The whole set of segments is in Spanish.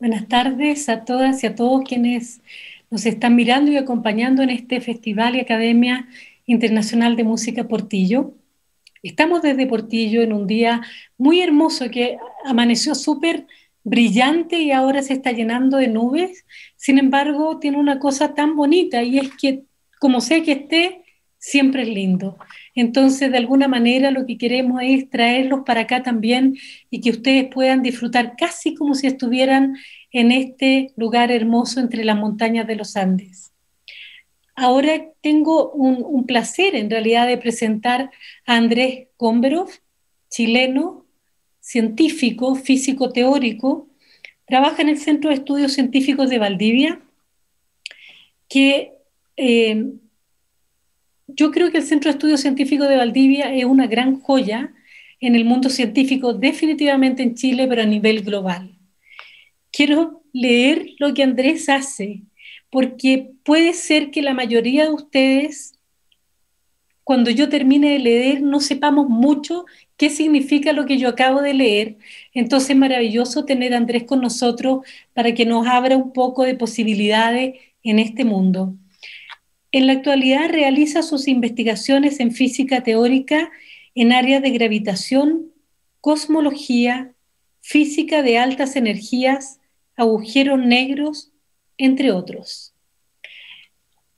Buenas tardes a todas y a todos quienes nos están mirando y acompañando en este Festival y Academia Internacional de Música Portillo. Estamos desde Portillo en un día muy hermoso que amaneció súper brillante y ahora se está llenando de nubes. Sin embargo, tiene una cosa tan bonita y es que como sé que esté, siempre es lindo. Entonces, de alguna manera, lo que queremos es traerlos para acá también y que ustedes puedan disfrutar casi como si estuvieran en este lugar hermoso entre las montañas de los Andes. Ahora tengo un, placer, en realidad, de presentar a Andrés Gomberov, chileno, científico, físico teórico. Trabaja en el Centro de Estudios Científicos de Valdivia, que eh, yo creo que el Centro de Estudios Científicos de Valdivia es una gran joya en el mundo científico, definitivamente en Chile, pero a nivel global. Quiero leer lo que Andrés hace, porque puede ser que la mayoría de ustedes, cuando yo termine de leer, no sepamos mucho qué significa lo que yo acabo de leer. Entonces es maravilloso tener a Andrés con nosotros para que nos abra un poco de posibilidades en este mundo. En la actualidad realiza sus investigaciones en física teórica en áreas de gravitación, cosmología, física de altas energías, agujeros negros, entre otros.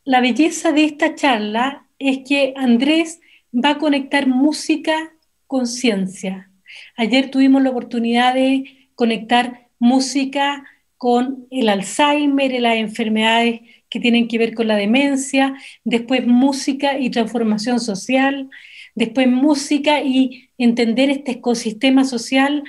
La belleza de esta charla es que Andrés va a conectar música con ciencia. Ayer tuvimos la oportunidad de conectar música con el Alzheimer y las enfermedades que tienen que ver con la demencia, después música y transformación social, después música y entender este ecosistema social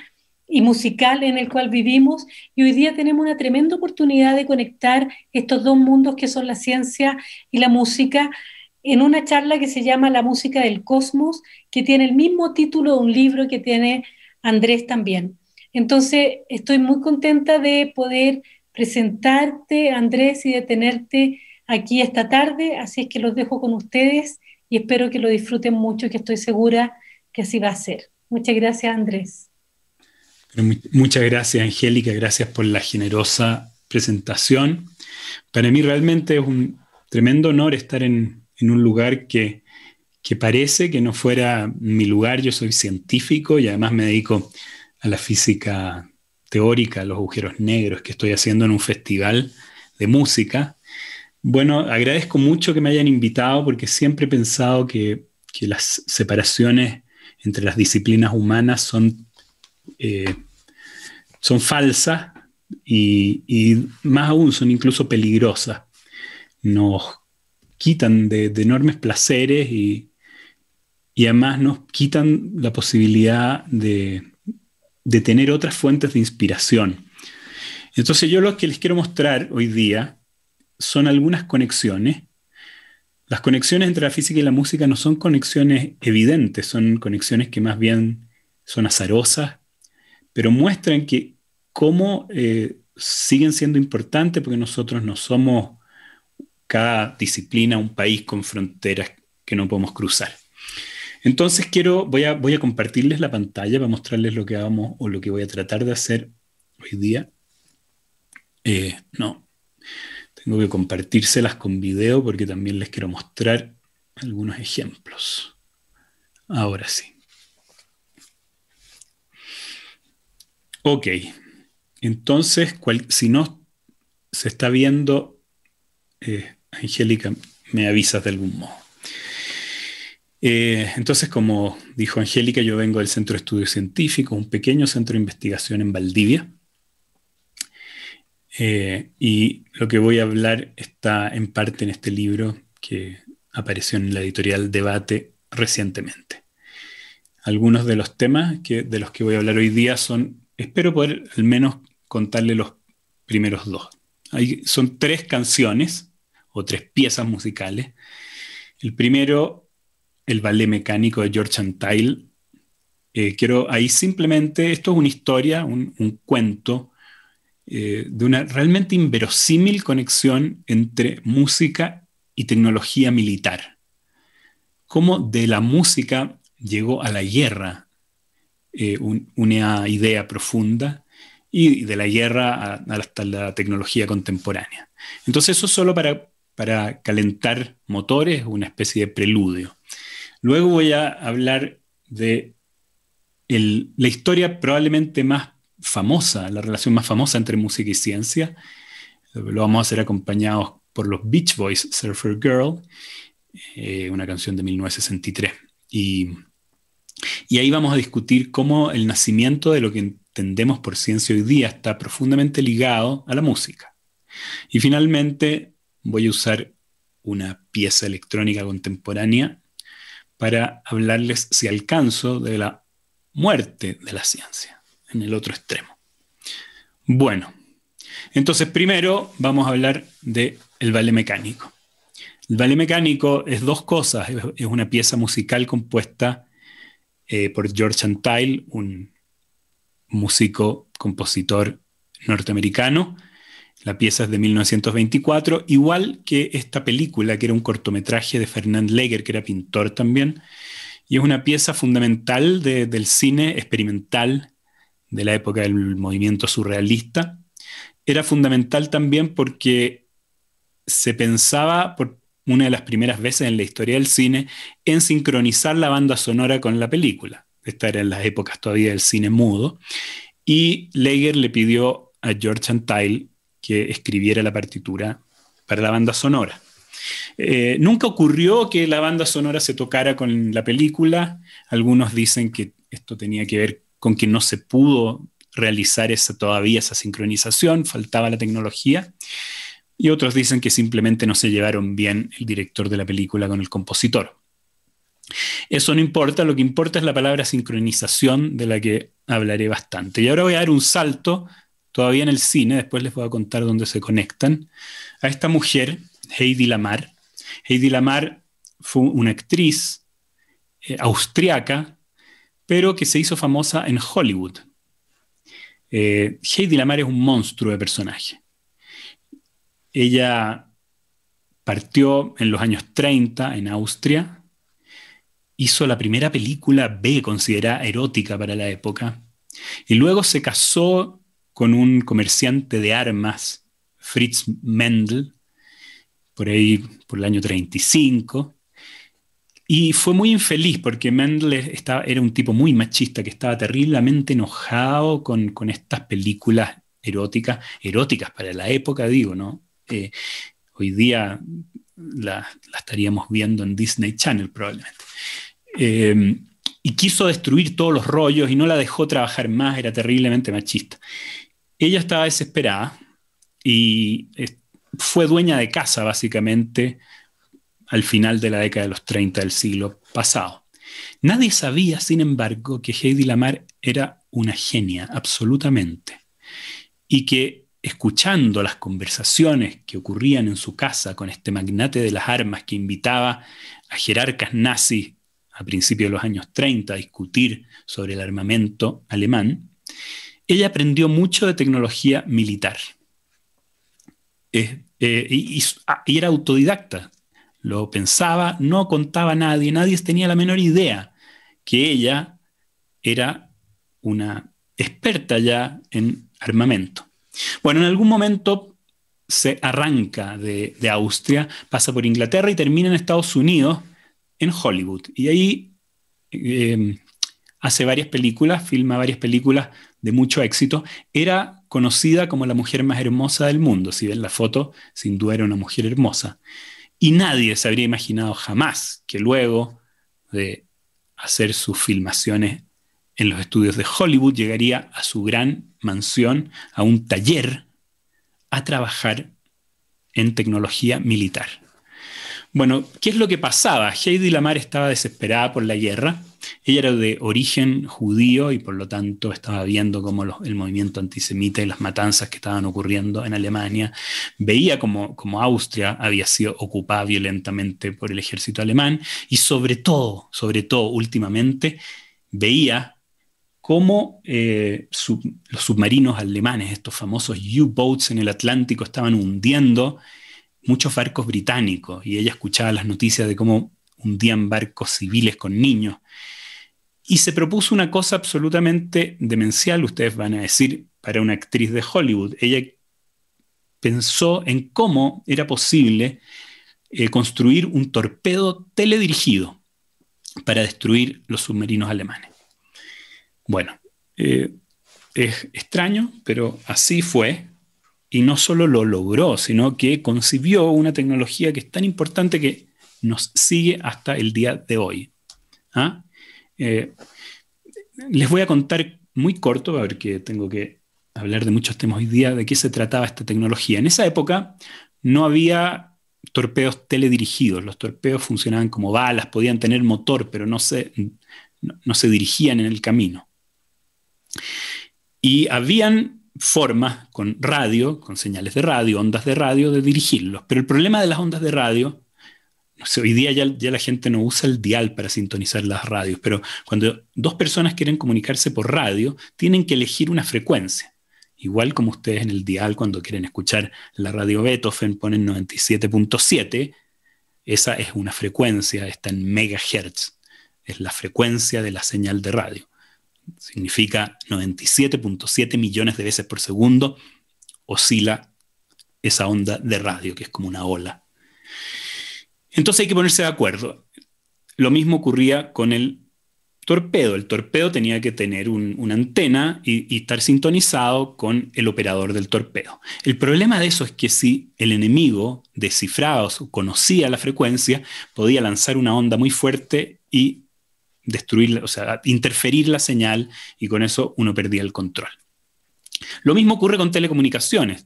y musical en el cual vivimos. Y hoy día tenemos una tremenda oportunidad de conectar estos dos mundos que son la ciencia y la música en una charla que se llama La música del cosmos, que tiene el mismo título de un libro que tiene Andrés también. Entonces, estoy muy contenta de poder presentarte, Andrés, y detenerte aquí esta tarde. Así es que los dejo con ustedes y espero que lo disfruten mucho, que estoy segura que así va a ser. Muchas gracias, Andrés. Muchas gracias, Angélica. Gracias por la generosa presentación. Para mí realmente es un tremendo honor estar en, un lugar que, que parece que no fuera mi lugar. Yo soy científico y además me dedico a la física teórica, los agujeros negros que estoy haciendo en un festival de música. Bueno, agradezco mucho que me hayan invitado porque siempre he pensado que, las separaciones entre las disciplinas humanas son, eh, son falsas y, más aún son incluso peligrosas. Nos quitan de, enormes placeres y además nos quitan la posibilidad de, de tener otras fuentes de inspiración. Entonces yo lo que les quiero mostrar hoy día son algunas conexiones. Las conexiones entre la física y la música no son conexiones evidentes, son conexiones que más bien son azarosas, pero muestran que cómo eh, siguen siendo importantes porque nosotros no somos cada disciplina un país con fronteras que no podemos cruzar. Entonces quiero, voy a, voy a compartirles la pantalla para mostrarles lo que vamos o lo que voy a tratar de hacer hoy día. Eh, no, tengo que compartírselas con video porque también les quiero mostrar algunos ejemplos. Ahora sí. Ok, entonces si no se está viendo, eh, Angélica, me avisas de algún modo. Eh, entonces, como dijo Angélica, yo vengo del Centro de Estudios Científicos, un pequeño centro de investigación en Valdivia. Eh, y lo que voy a hablar está en parte en este libro que apareció en la editorial Debate recientemente. Algunos de los temas que, de los que voy a hablar hoy día son, espero poder al menos contarle los primeros dos. Hay, son tres canciones o tres piezas musicales. El primero el ballet mecánico de George Antile. Eh, quiero ahí simplemente, esto es una historia, un, cuento eh, de una realmente inverosímil conexión entre música y tecnología militar. Cómo de la música llegó a la guerra eh, una idea profunda y de la guerra hasta la tecnología contemporánea. Entonces eso solo para, para calentar motores, una especie de preludio. Luego voy a hablar de la historia probablemente más famosa, la relación más famosa entre música y ciencia. Lo vamos a hacer acompañados por los Beach Boys, Surfer Girl, eh, una canción de 1963. Y, y ahí vamos a discutir cómo el nacimiento de lo que entendemos por ciencia hoy día está profundamente ligado a la música. Y finalmente voy a usar una pieza electrónica contemporánea para hablarles, si alcanzo, de la muerte de la ciencia, en el otro extremo. Bueno, entonces primero vamos a hablar del el ballet mecánico. El ballet mecánico es dos cosas, es una pieza musical compuesta eh, por George Antile, un músico, compositor norteamericano, la pieza es de 1924, igual que esta película, que era un cortometraje de Fernand Leger, que era pintor también, y es una pieza fundamental del cine experimental de la época del movimiento surrealista. Era fundamental también porque se pensaba, por una de las primeras veces en la historia del cine, en sincronizar la banda sonora con la película. Esta era en las épocas todavía del cine mudo. Y Leger le pidió a George Antile que escribiera la partitura para la banda sonora. Eh, nunca ocurrió que la banda sonora se tocara con la película. Algunos dicen que esto tenía que ver con que no se pudo realizar esa, todavía esa sincronización, faltaba la tecnología. Y otros dicen que simplemente no se llevaron bien el director de la película con el compositor. Eso no importa, lo que importa es la palabra sincronización de la que hablaré bastante. Y ahora voy a dar un salto todavía en el cine, después les voy a contar dónde se conectan, a esta mujer, Heidi Lamar. Heidi Lamar fue una actriz eh, austriaca, pero que se hizo famosa en Hollywood. Eh, Heidi Lamar es un monstruo de personaje. Ella partió en los años 30 en Austria, hizo la primera película B considerada erótica para la época, y luego se casó con un comerciante de armas, Fritz Mendel, por ahí por el año 35. Y fue muy infeliz porque Mendel era un tipo muy machista que estaba terriblemente enojado con, estas películas eróticas, eróticas para la época, digo, ¿no? Eh, hoy día la, estaríamos viendo en Disney Channel probablemente. Eh, y quiso destruir todos los rollos y no la dejó trabajar más, era terriblemente machista ella estaba desesperada y eh, fue dueña de casa, básicamente, al final de la década de los 30 del siglo pasado. Nadie sabía, sin embargo, que Heidi Lamar era una genia, absolutamente, y que escuchando las conversaciones que ocurrían en su casa con este magnate de las armas que invitaba a jerarcas nazis a principios de los años 30 a discutir sobre el armamento alemán, ella aprendió mucho de tecnología militar. Eh, ah, y, era autodidacta. Lo pensaba, no contaba a nadie, nadie tenía la menor idea que ella era una experta ya en armamento. Bueno, en algún momento se arranca de, Austria, pasa por Inglaterra y termina en Estados Unidos, en Hollywood. Y ahí eh, hace varias películas, filma varias películas de mucho éxito, era conocida como la mujer más hermosa del mundo. Si ven la foto, sin duda era una mujer hermosa. Y nadie se habría imaginado jamás que luego de hacer sus filmaciones en los estudios de Hollywood llegaría a su gran mansión, a un taller, a trabajar en tecnología militar. Bueno, ¿qué es lo que pasaba? Heidi Lamar estaba desesperada por la guerra ella era de origen judío y por lo tanto estaba viendo cómo el movimiento antisemita y las matanzas que estaban ocurriendo en Alemania. Veía como, Austria había sido ocupada violentamente por el ejército alemán y sobre todo, sobre todo últimamente, veía cómo eh, los submarinos alemanes, estos famosos U-boats en el Atlántico, estaban hundiendo muchos barcos británicos y ella escuchaba las noticias de cómo hundían barcos civiles con niños y se propuso una cosa absolutamente demencial, ustedes van a decir, para una actriz de Hollywood. Ella pensó en cómo era posible eh, construir un torpedo teledirigido para destruir los submarinos alemanes. Bueno, eh, es extraño, pero así fue. Y no solo lo logró, sino que concibió una tecnología que es tan importante que nos sigue hasta el día de hoy. ¿Ah? Eh, les voy a contar muy corto, a ver que tengo que hablar de muchos temas hoy día, de qué se trataba esta tecnología. En esa época no había torpedos teledirigidos, los torpedos funcionaban como balas, podían tener motor, pero no se, no se dirigían en el camino. Y habían formas con radio, con señales de radio, ondas de radio, de dirigirlos. Pero el problema de las ondas de radio hoy día ya, ya, la gente no usa el dial para sintonizar las radios, pero cuando dos personas quieren comunicarse por radio, tienen que elegir una frecuencia. Igual como ustedes en el dial cuando quieren escuchar la radio Beethoven ponen 97.7, esa es una frecuencia, está en megahertz, es la frecuencia de la señal de radio. Significa 97.7 millones de veces por segundo oscila esa onda de radio, que es como una ola entonces hay que ponerse de acuerdo. Lo mismo ocurría con el torpedo. El torpedo tenía que tener una antena y, estar sintonizado con el operador del torpedo. El problema de eso es que si el enemigo descifraba o conocía la frecuencia, podía lanzar una onda muy fuerte y destruirla, o sea, interferir la señal y con eso uno perdía el control. Lo mismo ocurre con telecomunicaciones.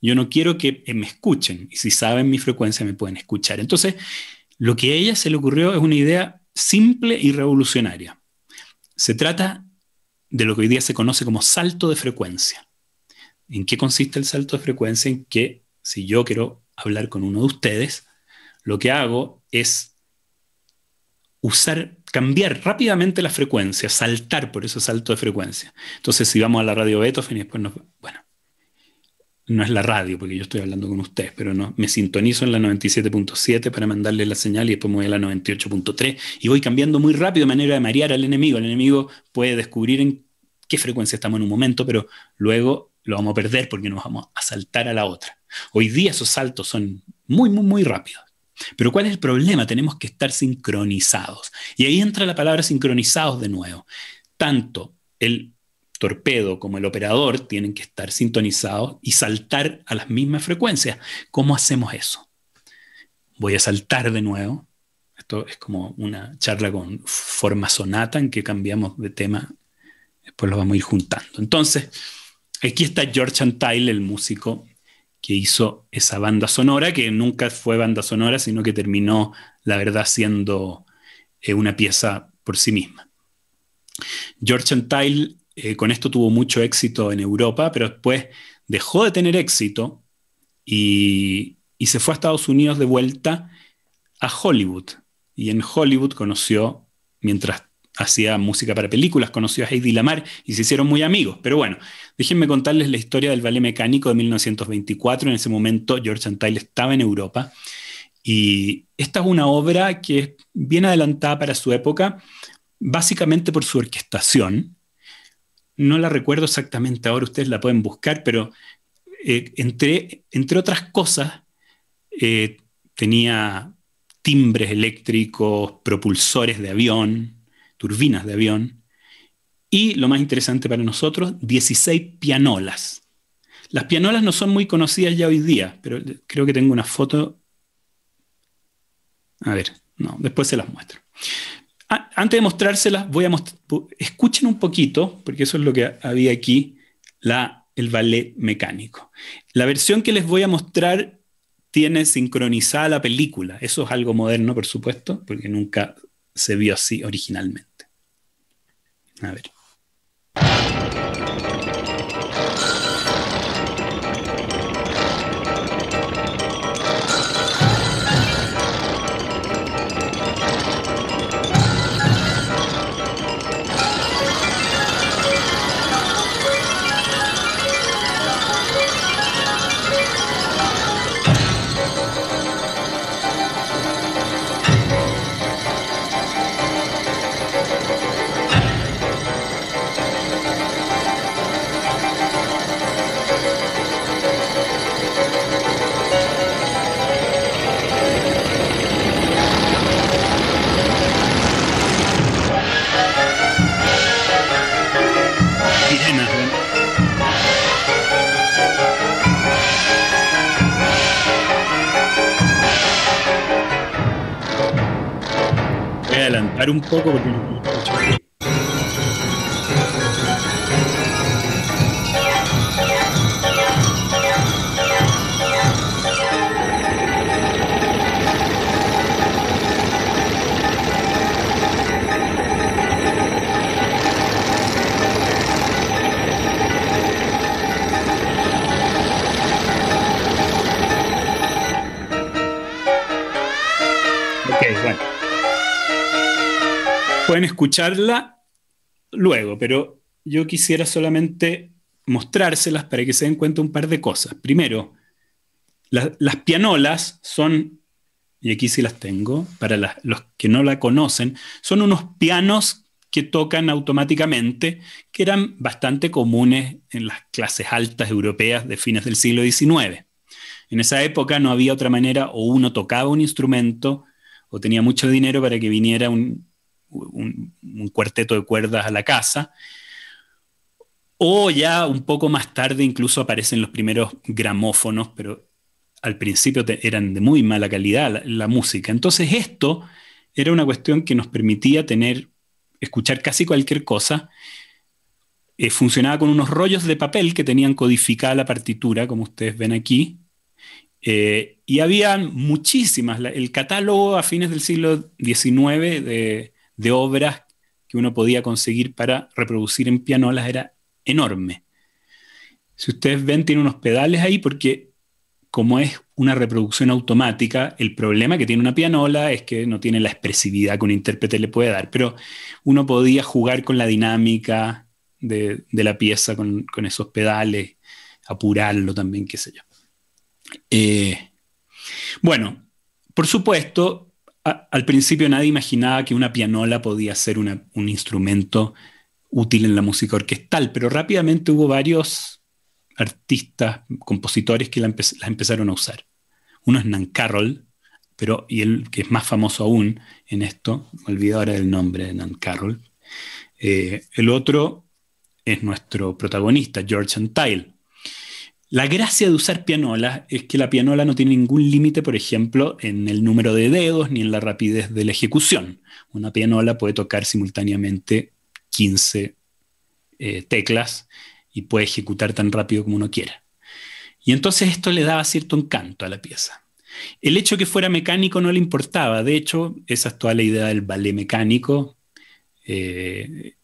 Yo no quiero que eh, me escuchen. Y si saben mi frecuencia, me pueden escuchar. Entonces, lo que a ella se le ocurrió es una idea simple y revolucionaria. Se trata de lo que hoy día se conoce como salto de frecuencia. ¿En qué consiste el salto de frecuencia? En que si yo quiero hablar con uno de ustedes, lo que hago es usar, cambiar rápidamente la frecuencia, saltar por ese salto de frecuencia. Entonces, si vamos a la radio Beethoven y después nos... Bueno, no es la radio, porque yo estoy hablando con ustedes, pero no, me sintonizo en la 97.7 para mandarle la señal y después me voy a la 98.3 y voy cambiando muy rápido de manera de marear al enemigo. El enemigo puede descubrir en qué frecuencia estamos en un momento, pero luego lo vamos a perder porque nos vamos a saltar a la otra. Hoy día esos saltos son muy, muy, muy rápidos. Pero ¿cuál es el problema? Tenemos que estar sincronizados. Y ahí entra la palabra sincronizados de nuevo. Tanto el torpedo como el operador tienen que estar sintonizados y saltar a las mismas frecuencias. ¿Cómo hacemos eso? Voy a saltar de nuevo. Esto es como una charla con forma sonata en que cambiamos de tema. Después lo vamos a ir juntando. Entonces, aquí está George tyle el músico que hizo esa banda sonora, que nunca fue banda sonora, sino que terminó, la verdad, siendo eh, una pieza por sí misma. George Chantile eh, con esto tuvo mucho éxito en Europa, pero después dejó de tener éxito y, se fue a Estados Unidos de vuelta a Hollywood. Y en Hollywood conoció, mientras hacía música para películas, conoció a Heidi Lamar y se hicieron muy amigos. Pero bueno, déjenme contarles la historia del ballet mecánico de 1924. En ese momento George Antheil estaba en Europa y esta es una obra que es bien adelantada para su época, básicamente por su orquestación no la recuerdo exactamente ahora, ustedes la pueden buscar, pero eh, entre, entre, otras cosas eh, tenía timbres eléctricos, propulsores de avión, turbinas de avión, y lo más interesante para nosotros, 16 pianolas. Las pianolas no son muy conocidas ya hoy día, pero creo que tengo una foto. A ver, no, después se las muestro antes de mostrárselas, voy a escuchen un poquito, porque eso es lo que había aquí, la, el ballet mecánico. La versión que les voy a mostrar tiene sincronizada la película. Eso es algo moderno, por supuesto, porque nunca se vio así originalmente. A ver. adelantar un poco porque escucharla luego, pero yo quisiera solamente mostrárselas para que se den cuenta un par de cosas. Primero, las pianolas son, y aquí sí las tengo, para los que no la conocen, son unos pianos que tocan automáticamente, que eran bastante comunes en las clases altas europeas de fines del siglo XIX. En esa época no había otra manera, o uno tocaba un instrumento, o tenía mucho dinero para que viniera un, un, cuarteto de cuerdas a la casa. O ya un poco más tarde incluso aparecen los primeros gramófonos, pero al principio eran de muy mala calidad la, música. Entonces esto era una cuestión que nos permitía tener, escuchar casi cualquier cosa. Eh, funcionaba con unos rollos de papel que tenían codificada la partitura, como ustedes ven aquí. Eh, y había muchísimas. el catálogo a fines del siglo XIX de de obras que uno podía conseguir para reproducir en pianolas era enorme. Si ustedes ven, tiene unos pedales ahí porque como es una reproducción automática, el problema que tiene una pianola es que no tiene la expresividad que un intérprete le puede dar, pero uno podía jugar con la dinámica de, la pieza, con, esos pedales, apurarlo también, qué sé yo. Eh, bueno, por supuesto, al principio nadie imaginaba que una pianola podía ser un instrumento útil en la música orquestal, pero rápidamente hubo varios artistas, compositores que la, empezaron a usar. Uno es Nan Carroll, pero, y el que es más famoso aún en esto, me olvido ahora del nombre de Nan Carroll. Eh, el otro es nuestro protagonista, George Antile, la gracia de usar pianola es que la pianola no tiene ningún límite, por ejemplo, en el número de dedos ni en la rapidez de la ejecución. Una pianola puede tocar simultáneamente 15 eh, teclas y puede ejecutar tan rápido como uno quiera. Y entonces esto le daba cierto encanto a la pieza. El hecho que fuera mecánico no le importaba, de hecho, esa es toda la idea del ballet mecánico. Eh,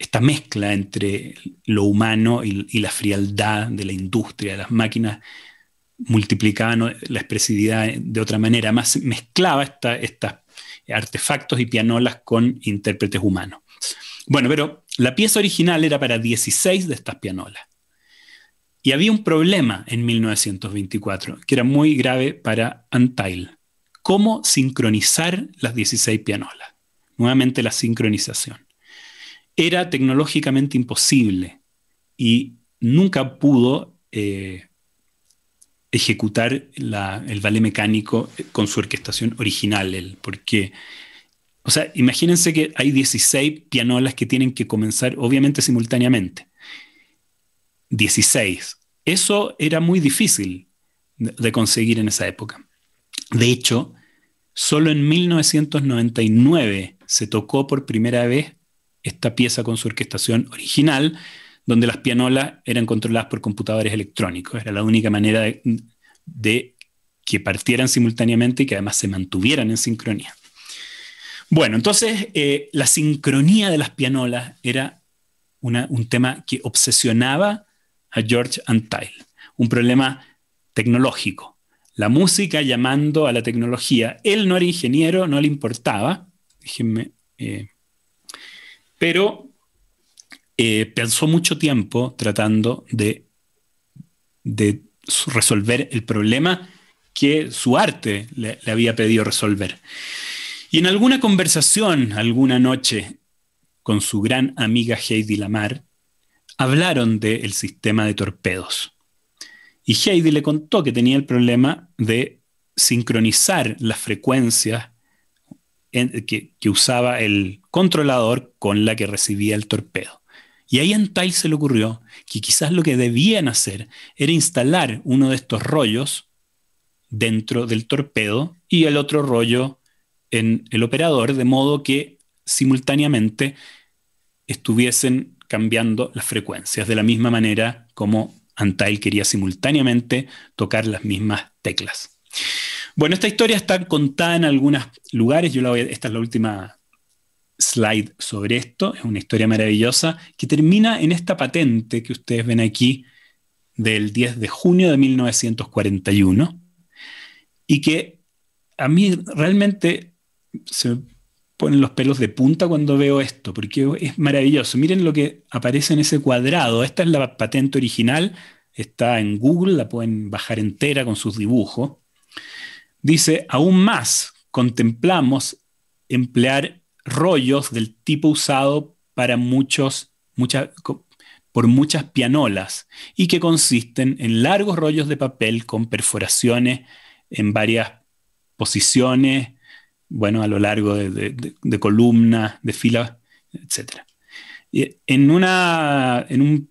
esta mezcla entre lo humano y, la frialdad de la industria. Las máquinas multiplicaban la expresividad de otra manera, más mezclaba estos artefactos y pianolas con intérpretes humanos. Bueno, pero la pieza original era para 16 de estas pianolas. Y había un problema en 1924, que era muy grave para Antail. ¿Cómo sincronizar las 16 pianolas? Nuevamente la sincronización era tecnológicamente imposible y nunca pudo eh, ejecutar el ballet mecánico eh, con su orquestación original, porque, o sea, imagínense que hay 16 pianolas que tienen que comenzar, obviamente, simultáneamente. 16. Eso era muy difícil de, de conseguir en esa época. De hecho, solo en 1999 se tocó por primera vez esta pieza con su orquestación original, donde las pianolas eran controladas por computadores electrónicos. Era la única manera de, que partieran simultáneamente y que además se mantuvieran en sincronía. Bueno, entonces eh, la sincronía de las pianolas era un tema que obsesionaba a George Antile un problema tecnológico. La música llamando a la tecnología. Él no era ingeniero, no le importaba. Déjenme eh, pero eh, pensó mucho tiempo tratando de, resolver el problema que su arte le, había pedido resolver. Y en alguna conversación, alguna noche, con su gran amiga Heidi Lamar, hablaron del sistema de torpedos. Y Heidi le contó que tenía el problema de sincronizar las frecuencias que, usaba el controlador con la que recibía el torpedo. Y ahí en Antail se le ocurrió que quizás lo que debían hacer era instalar uno de estos rollos dentro del torpedo y el otro rollo en el operador, de modo que simultáneamente estuviesen cambiando las frecuencias, de la misma manera como Antail quería simultáneamente tocar las mismas teclas. Bueno, esta historia está contada en algunos lugares. Yo la esta es la última slide sobre esto. Es una historia maravillosa que termina en esta patente que ustedes ven aquí del 10 de junio de 1941 y que a mí realmente se ponen los pelos de punta cuando veo esto, porque es maravilloso. Miren lo que aparece en ese cuadrado. Esta es la patente original, está en Google, la pueden bajar entera con sus dibujos. Dice, aún más contemplamos emplear rollos del tipo usado para muchos, muchas, por muchas pianolas y que consisten en largos rollos de papel con perforaciones en varias posiciones, bueno, a lo largo de, columnas, de filas, etc. En una, en,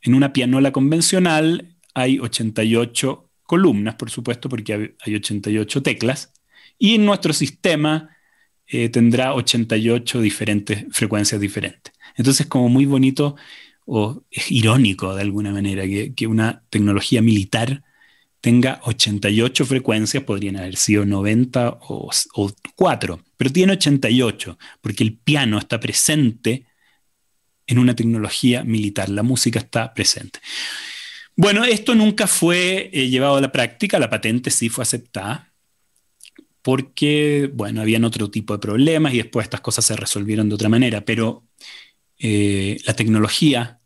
en una pianola convencional hay 88 columnas, por supuesto, porque hay 88 teclas, y en nuestro sistema eh, tendrá 88 diferentes frecuencias diferentes. Entonces, como muy bonito o es irónico de alguna manera que, una tecnología militar tenga 88 frecuencias, podrían haber sido 90 o, o, 4, pero tiene 88, porque el piano está presente en una tecnología militar, la música está presente. Bueno, esto nunca fue eh, llevado a la práctica, la patente sí fue aceptada, porque, bueno, habían otro tipo de problemas y después estas cosas se resolvieron de otra manera, pero eh, la tecnología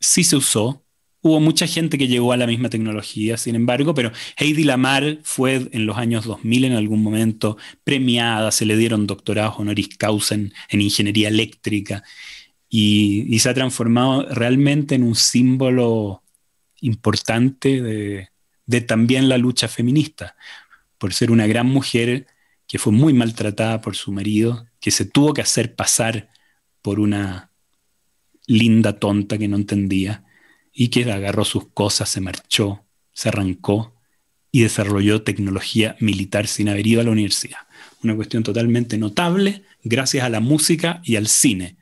sí se usó. Hubo mucha gente que llegó a la misma tecnología, sin embargo, pero Heidi Lamar fue en los años 2000 en algún momento premiada, se le dieron doctorados honoris causa en, ingeniería eléctrica y se ha transformado realmente en un símbolo importante de, también la lucha feminista, por ser una gran mujer que fue muy maltratada por su marido, que se tuvo que hacer pasar por una linda tonta que no entendía y que agarró sus cosas, se marchó, se arrancó y desarrolló tecnología militar sin haber ido a la universidad. Una cuestión totalmente notable gracias a la música y al cine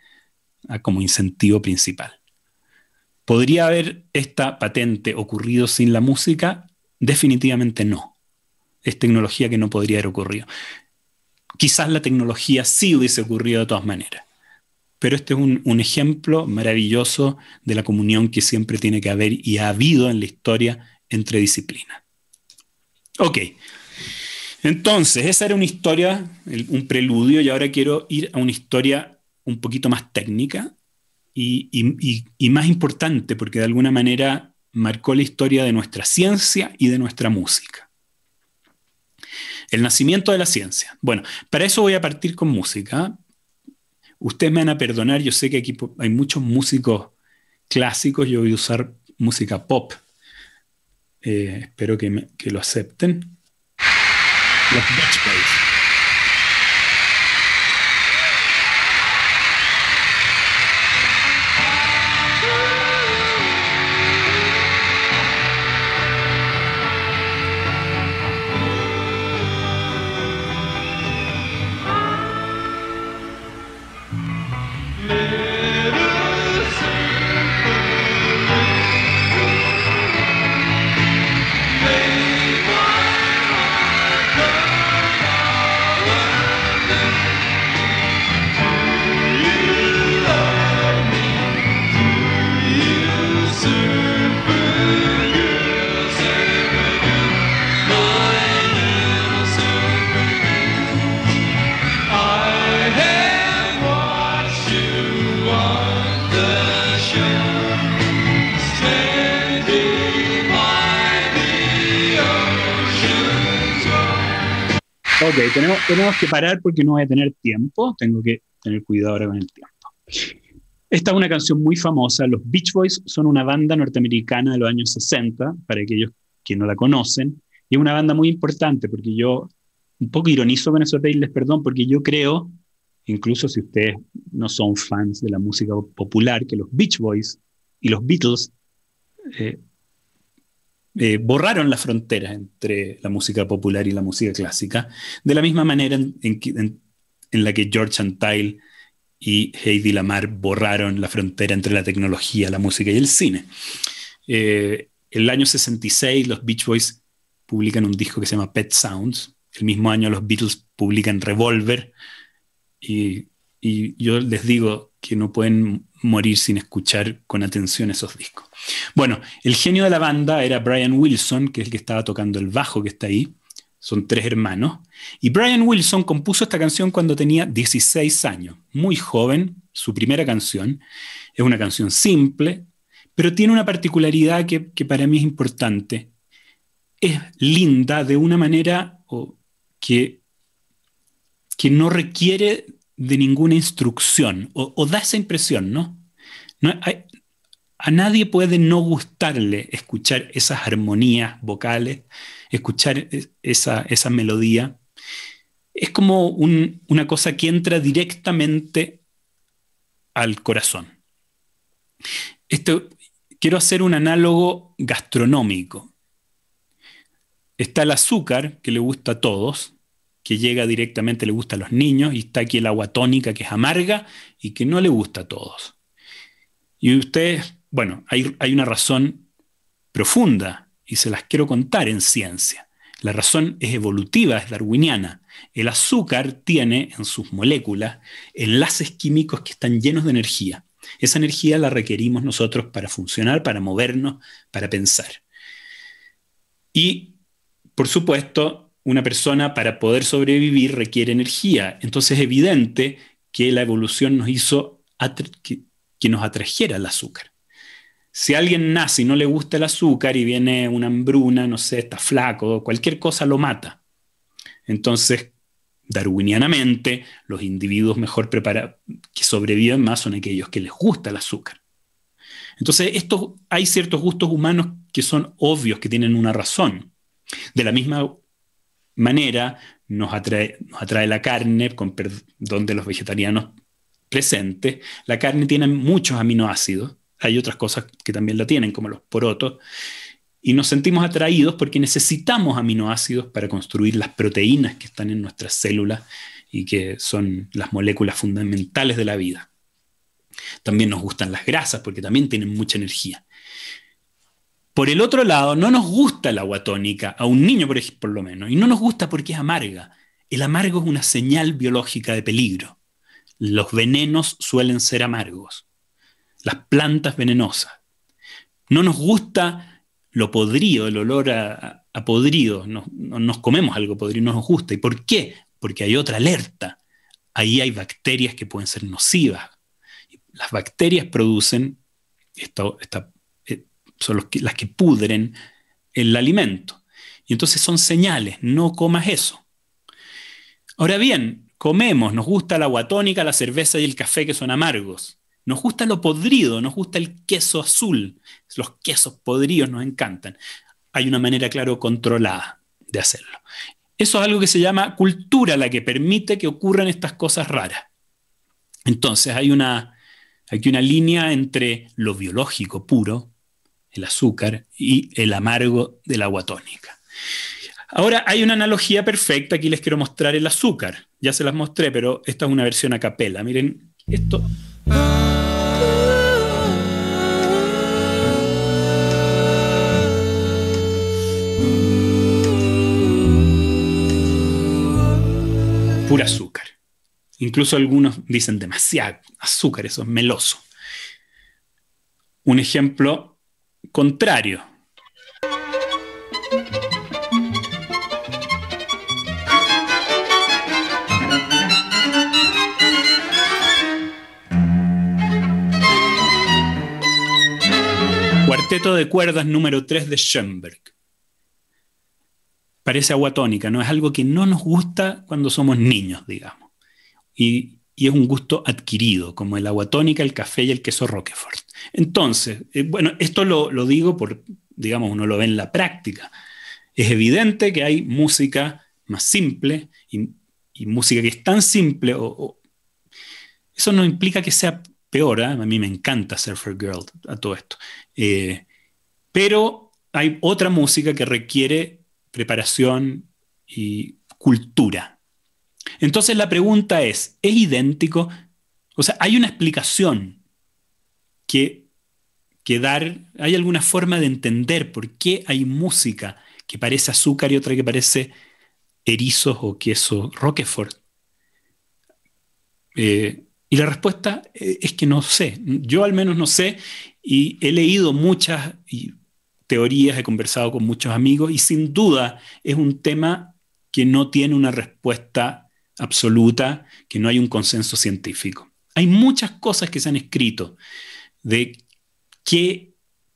como incentivo principal. ¿Podría haber esta patente ocurrido sin la música? Definitivamente no. Es tecnología que no podría haber ocurrido. Quizás la tecnología sí hubiese ocurrido de todas maneras. Pero este es un, ejemplo maravilloso de la comunión que siempre tiene que haber y ha habido en la historia entre disciplinas. Ok. Entonces, esa era una historia, un preludio, y ahora quiero ir a una historia un poquito más técnica, y, más importante, porque de alguna manera marcó la historia de nuestra ciencia y de nuestra música. El nacimiento de la ciencia. Bueno, para eso voy a partir con música. Ustedes me van a perdonar, yo sé que aquí hay muchos músicos clásicos, yo voy a usar música pop. Eh, espero que, lo acepten. Los que parar porque no voy a tener tiempo, tengo que tener cuidado ahora con el tiempo. Esta es una canción muy famosa, los Beach Boys son una banda norteamericana de los años 60, para aquellos que no la conocen, y es una banda muy importante porque yo un poco ironizo con eso, perdón, porque yo creo, incluso si ustedes no son fans de la música popular, que los Beach Boys y los Beatles eh, eh, borraron la frontera entre la música popular y la música clásica, de la misma manera en, la que George Antile y Heidi Lamar borraron la frontera entre la tecnología, la música y el cine. En eh, el año 66 los Beach Boys publican un disco que se llama Pet Sounds. El mismo año los Beatles publican Revolver y y yo les digo que no pueden morir sin escuchar con atención esos discos. Bueno, el genio de la banda era Brian Wilson, que es el que estaba tocando el bajo que está ahí. Son tres hermanos. Y Brian Wilson compuso esta canción cuando tenía 16 años, muy joven, su primera canción. Es una canción simple, pero tiene una particularidad que, para mí es importante. Es linda de una manera que, que no requiere de ninguna instrucción, o, da esa impresión, ¿no? a nadie puede no gustarle escuchar esas armonías vocales, escuchar esa, melodía. Es como una cosa que entra directamente al corazón. Esto, quiero hacer un análogo gastronómico. Está el azúcar, que le gusta a todos, que llega directamente, le gusta a los niños, y está aquí el agua tónica que es amarga y que no le gusta a todos. Y ustedes, bueno, hay, hay una razón profunda y se las quiero contar en ciencia. La razón es evolutiva, es darwiniana. El azúcar tiene en sus moléculas enlaces químicos que están llenos de energía. Esa energía la requerimos nosotros para funcionar, para movernos, para pensar. Y, por supuesto, una persona para poder sobrevivir requiere energía. Entonces es evidente que la evolución nos hizo que, nos atrajera el azúcar. Si alguien nace y no le gusta el azúcar y viene una hambruna, no sé, está flaco, cualquier cosa lo mata. Entonces, darwinianamente, los individuos mejor preparados que sobreviven más son aquellos que les gusta el azúcar. Entonces, estos, hay ciertos gustos humanos que son obvios, que tienen una razón. De la misma manera, nos atrae, nos atrae la carne, con perdón los vegetarianos presentes. La carne tiene muchos aminoácidos, hay otras cosas que también la tienen, como los porotos, y nos sentimos atraídos porque necesitamos aminoácidos para construir las proteínas que están en nuestras células y que son las moléculas fundamentales de la vida. También nos gustan las grasas porque también tienen mucha energía. Por el otro lado, no nos gusta el agua tónica, a un niño por, por lo menos, y no nos gusta porque es amarga. El amargo es una señal biológica de peligro. Los venenos suelen ser amargos, las plantas venenosas. No nos gusta lo podrido, el olor a, podrido, nos, comemos algo podrido, no nos gusta. ¿Y por qué? Porque hay otra alerta. Ahí hay bacterias que pueden ser nocivas. Las bacterias producen, esto, esta son las que pudren el alimento. Y entonces son señales, no comas eso. Ahora bien, comemos, nos gusta la agua tónica, la cerveza y el café que son amargos. Nos gusta lo podrido, nos gusta el queso azul. Los quesos podridos nos encantan. Hay una manera, claro, controlada de hacerlo. Eso es algo que se llama cultura, la que permite que ocurran estas cosas raras. Entonces hay una, una línea entre lo biológico puro el azúcar y el amargo del agua tónica. Ahora hay una analogía perfecta, aquí les quiero mostrar el azúcar. Ya se las mostré, pero esta es una versión a capela. Miren esto. Pura azúcar. Incluso algunos dicen demasiado azúcar, eso es meloso. Un ejemplo contrario. Cuarteto de cuerdas número 3 de Schoenberg. Parece agua tónica, ¿no? Es algo que no nos gusta cuando somos niños, digamos. Y, y es un gusto adquirido, como el agua tónica, el café y el queso Roquefort. Entonces, eh, bueno, esto lo, digo por, digamos, uno lo ve en la práctica. Es evidente que hay música más simple y, música que es tan simple. eso no implica que sea peor. ¿eh? A mí me encanta Surfer Girl a todo esto. Eh, pero hay otra música que requiere preparación y cultura. Entonces la pregunta es, ¿es idéntico? O sea, hay una explicación que, dar, hay alguna forma de entender por qué hay música que parece azúcar y otra que parece erizos o queso Roquefort. Eh, y la respuesta eh, es que no sé, yo al menos no sé y he leído muchas teorías, he conversado con muchos amigos y sin duda es un tema que no tiene una respuesta absoluta, que no hay un consenso científico. Hay muchas cosas que se han escrito de qué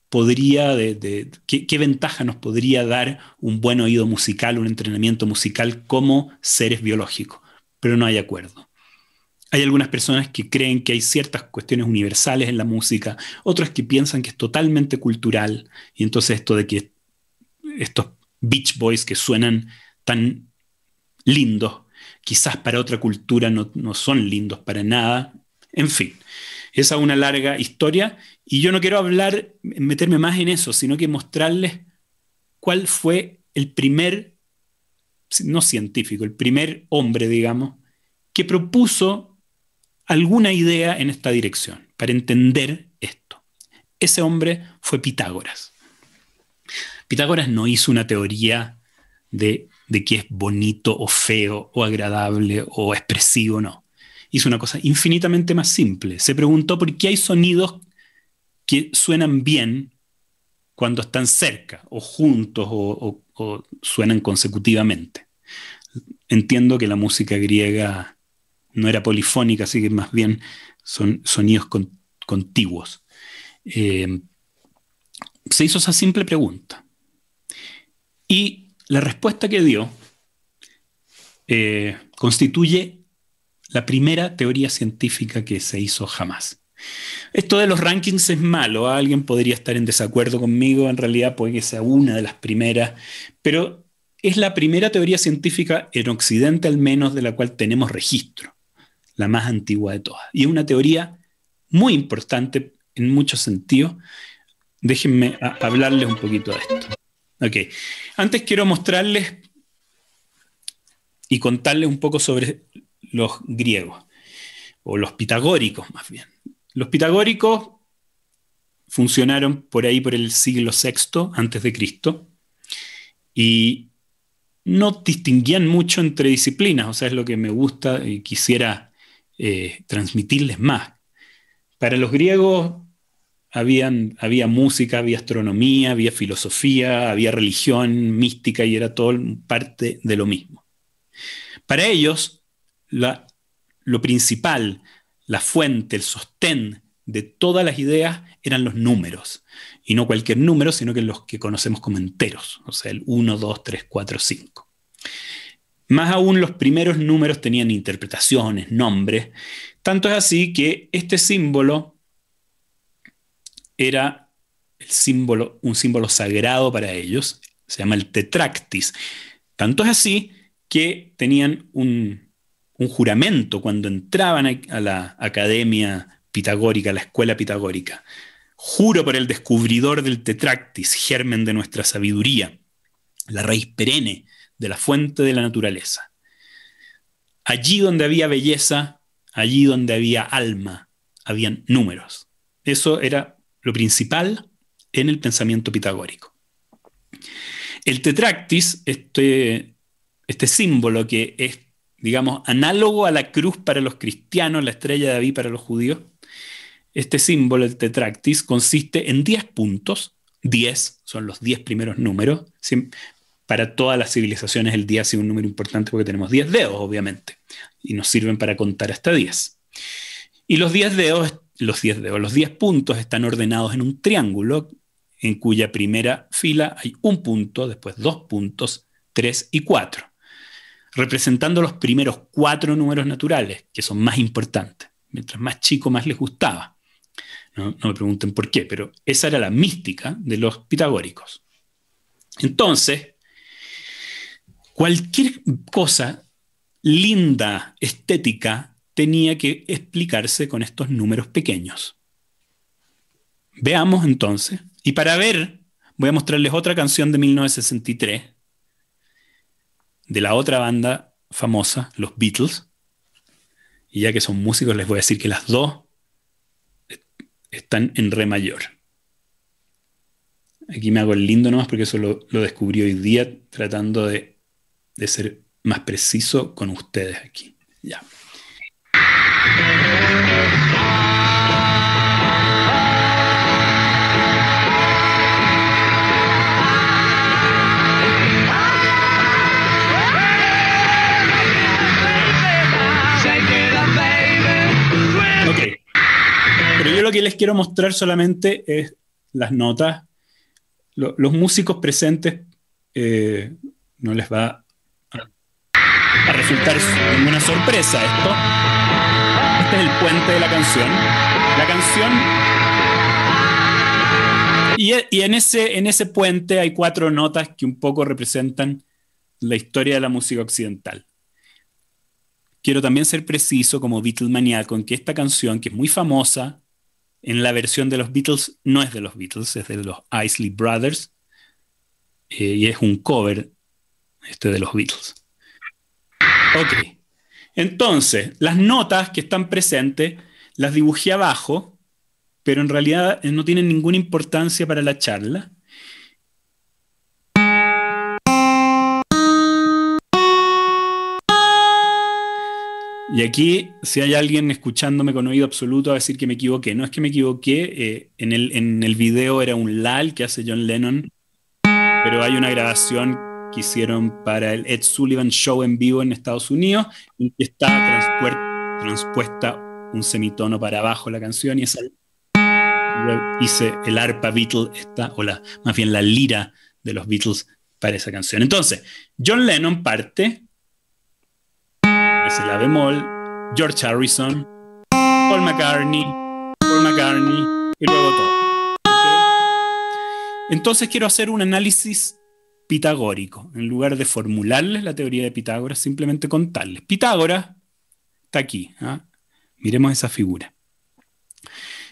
podría, de, qué, ventaja nos podría dar un buen oído musical, un entrenamiento musical como seres biológicos, pero no hay acuerdo. Hay algunas personas que creen que hay ciertas cuestiones universales en la música, otras que piensan que es totalmente cultural, y entonces esto de que estos Beach Boys que suenan tan lindos, quizás para otra cultura no son lindos para nada, en fin. Esa es una larga historia y yo no quiero hablar, meterme más en eso, sino que mostrarles cuál fue el primer, no científico, el primer hombre, digamos, que propuso alguna idea en esta dirección para entender esto. Ese hombre fue Pitágoras. Pitágoras no hizo una teoría de, de qué es bonito o feo o agradable o expresivo, no hizo una cosa infinitamente más simple. Se preguntó por qué hay sonidos que suenan bien cuando están cerca o juntos o, suenan consecutivamente. Entiendo que la música griega no era polifónica, así que más bien son sonidos contiguos. Eh, se hizo esa simple pregunta. Y la respuesta que dio eh, constituye la primera teoría científica que se hizo jamás. Esto de los rankings es malo, ¿ah? alguien podría estar en desacuerdo conmigo, en realidad puede que sea una de las primeras, pero es la primera teoría científica en Occidente al menos de la cual tenemos registro, la más antigua de todas. Y es una teoría muy importante en muchos sentidos. Déjenme ah, hablarles un poquito de esto. Ok, antes quiero mostrarles y contarles un poco sobre los griegos, o los pitagóricos más bien. Los pitagóricos funcionaron por ahí por el siglo VI antes de Cristo y no distinguían mucho entre disciplinas, o sea, es lo que me gusta y quisiera eh, transmitirles más. Para los griegos había música, había astronomía, había filosofía, había religión mística y era todo parte de lo mismo. Para ellos, lo principal, la fuente, el sostén de todas las ideas eran los números. Y no cualquier número, sino que los que conocemos como enteros, o sea, el 1, 2, 3, 4, 5. Más aún, los primeros números tenían interpretaciones, nombres. Tanto es así que este símbolo era el símbolo, un símbolo sagrado para ellos, se llama el tetractis. Tanto es así que tenían un, un juramento cuando entraban a la academia pitagórica, a la escuela pitagórica. Juro por el descubridor del tetractis, germen de nuestra sabiduría, la raíz perenne de la fuente de la naturaleza. Allí donde había belleza, allí donde había alma, habían números. Eso era lo principal en el pensamiento pitagórico. El tetractis, este, este símbolo que es digamos, análogo a la cruz para los cristianos, la estrella de David para los judíos. Este símbolo, el tetractis, consiste en 10 puntos. 10 son los 10 primeros números. Para todas las civilizaciones el 10 es un número importante porque tenemos 10 dedos, obviamente, y nos sirven para contar hasta 10. Y los 10 dedos, los 10 los 10 puntos están ordenados en un triángulo en cuya primera fila hay un punto, después dos puntos, tres y cuatro representando los primeros cuatro números naturales, que son más importantes. Mientras más chico, más les gustaba. No, no me pregunten por qué, pero esa era la mística de los pitagóricos. Entonces, cualquier cosa linda, estética, tenía que explicarse con estos números pequeños. Veamos entonces, y para ver, voy a mostrarles otra canción de 1963 de la otra banda famosa, los Beatles. Y ya que son músicos, les voy a decir que las dos están en re mayor. Aquí me hago el lindo nomás porque eso lo, descubrí hoy día tratando de, de, ser más preciso con ustedes aquí. Ya. lo que les quiero mostrar solamente es las notas. los músicos presentes eh, no les va a, resultar ninguna sorpresa esto. Este es el puente de la canción. La canción... Y, en, ese, en ese puente hay cuatro notas que un poco representan la historia de la música occidental quiero también ser preciso como Beatle con en que esta canción, que es muy famosa, en la versión de los Beatles no es de los Beatles, es de los Isley Brothers eh, y es un cover este, de los Beatles. Ok, entonces las notas que están presentes las dibujé abajo, pero en realidad eh, no tienen ninguna importancia para la charla. Y aquí, si hay alguien escuchándome con oído absoluto, a decir que me equivoqué. No es que me equivoqué, eh, en, el, video era un lal que hace John Lennon, pero hay una grabación que hicieron para el Ed Sullivan Show en vivo en Estados Unidos, y está transpuesta un semitono para abajo la canción y es hice el arpa Beatles, está o más bien la lira de los Beatles para esa canción. Entonces, John Lennon parte hace la bemol, George Harrison, Paul McCartney, Paul McCartney y luego todo. Entonces quiero hacer un análisis pitagórico. En lugar de formularles la teoría de Pitágoras, simplemente contarles. Pitágoras está aquí. ¿ah? Miremos esa figura.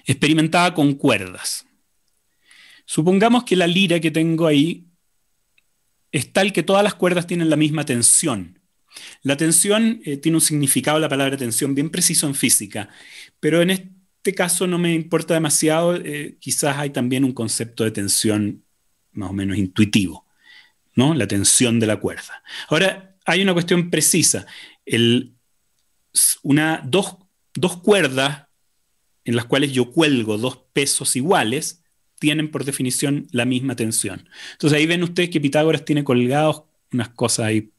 Experimentada con cuerdas. Supongamos que la lira que tengo ahí es tal que todas las cuerdas tienen la misma tensión. La tensión eh, tiene un significado, la palabra tensión, bien preciso en física, pero en este caso no me importa demasiado, eh, quizás hay también un concepto de tensión más o menos intuitivo, ¿no? La tensión de la cuerda. Ahora, hay una cuestión precisa. una, dos, dos cuerdas en las cuales yo cuelgo dos pesos iguales tienen por definición la misma tensión. Entonces ahí ven ustedes que Pitágoras tiene colgados unas cosas ahí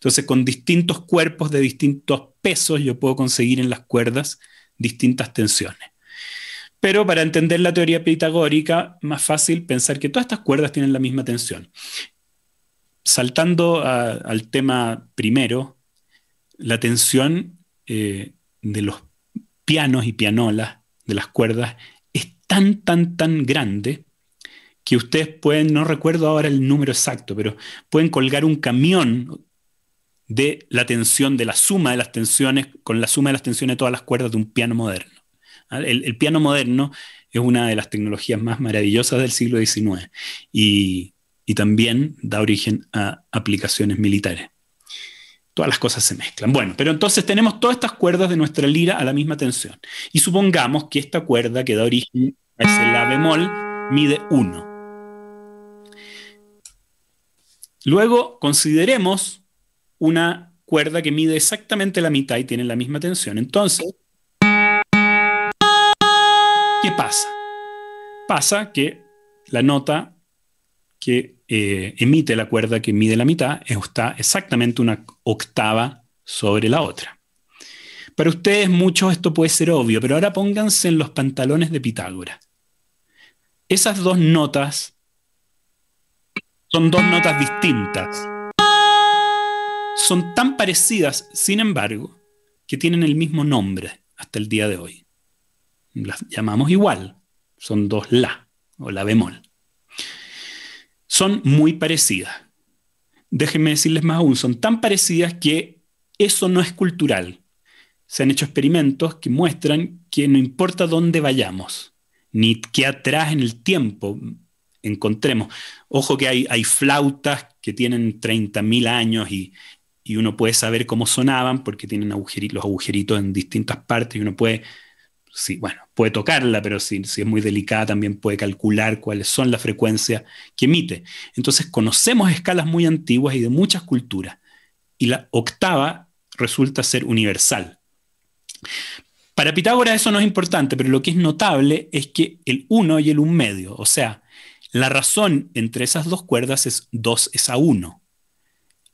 entonces, con distintos cuerpos de distintos pesos, yo puedo conseguir en las cuerdas distintas tensiones. Pero para entender la teoría pitagórica, más fácil pensar que todas estas cuerdas tienen la misma tensión. Saltando al tema primero, la tensión eh, de los pianos y pianolas, de las cuerdas, es tan, tan, tan grande que ustedes pueden, no recuerdo ahora el número exacto, pero pueden colgar un camión de la tensión, de la suma de las tensiones, con la suma de las tensiones de todas las cuerdas de un piano moderno. ¿Ah? El, piano moderno es una de las tecnologías más maravillosas del siglo XIX y, y también da origen a aplicaciones militares todas las cosas se mezclan. Bueno, pero entonces tenemos todas estas cuerdas de nuestra lira a la misma tensión. Y supongamos que esta cuerda que da origen a ese la bemol mide 1. Luego consideremos una cuerda que mide exactamente la mitad y tiene la misma tensión. Entonces, ¿qué pasa? Pasa que la nota que eh, emite la cuerda que mide la mitad está exactamente una octava sobre la otra. Para ustedes muchos esto puede ser obvio, pero ahora pónganse en los pantalones de Pitágoras. Esas dos notas son dos notas distintas son tan parecidas, sin embargo, que tienen el mismo nombre hasta el día de hoy. Las llamamos igual, son dos la o la bemol. Son muy parecidas. Déjenme decirles más aún, son tan parecidas que eso no es cultural. Se han hecho experimentos que muestran que no importa dónde vayamos, ni qué atrás en el tiempo encontremos. Ojo que hay, hay flautas que tienen 30.000 años y, y uno puede saber cómo sonaban porque tienen los agujeritos en distintas partes y uno puede, sí, bueno, puede tocarla, pero si, es muy delicada también puede calcular cuáles son las frecuencias que emite. Entonces conocemos escalas muy antiguas y de muchas culturas y la octava resulta ser universal. Para Pitágoras eso no es importante, pero lo que es notable es que el 1 y el 1 medio, o sea, la razón entre esas dos cuerdas es 2 es a 1.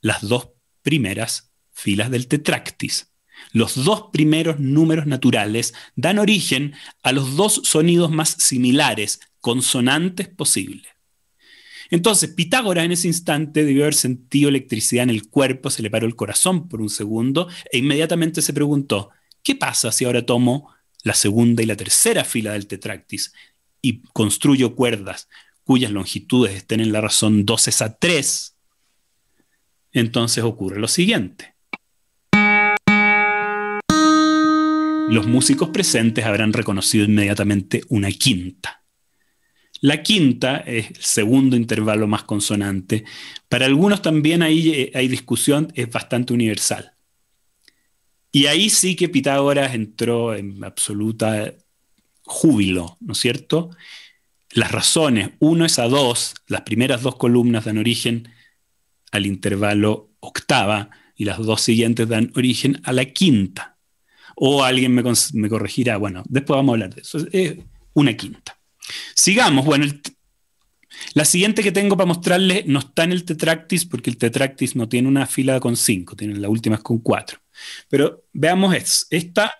Las dos primeras filas del tetractis. Los dos primeros números naturales dan origen a los dos sonidos más similares, consonantes posibles. Entonces, Pitágoras en ese instante debió haber sentido electricidad en el cuerpo, se le paró el corazón por un segundo e inmediatamente se preguntó, ¿qué pasa si ahora tomo la segunda y la tercera fila del tetractis y construyo cuerdas cuyas longitudes estén en la razón 12 a 3 entonces ocurre lo siguiente. Los músicos presentes habrán reconocido inmediatamente una quinta. La quinta es el segundo intervalo más consonante. Para algunos también ahí eh, hay discusión, es bastante universal. Y ahí sí que Pitágoras entró en absoluta júbilo, ¿no es cierto? Las razones, uno es a dos, las primeras dos columnas dan origen al intervalo octava y las dos siguientes dan origen a la quinta. O alguien me, corregirá, bueno, después vamos a hablar de eso. Es una quinta. Sigamos, bueno, la siguiente que tengo para mostrarles no está en el tetractis porque el tetractis no tiene una fila con cinco, tiene la última es con cuatro. Pero veamos esto. Esta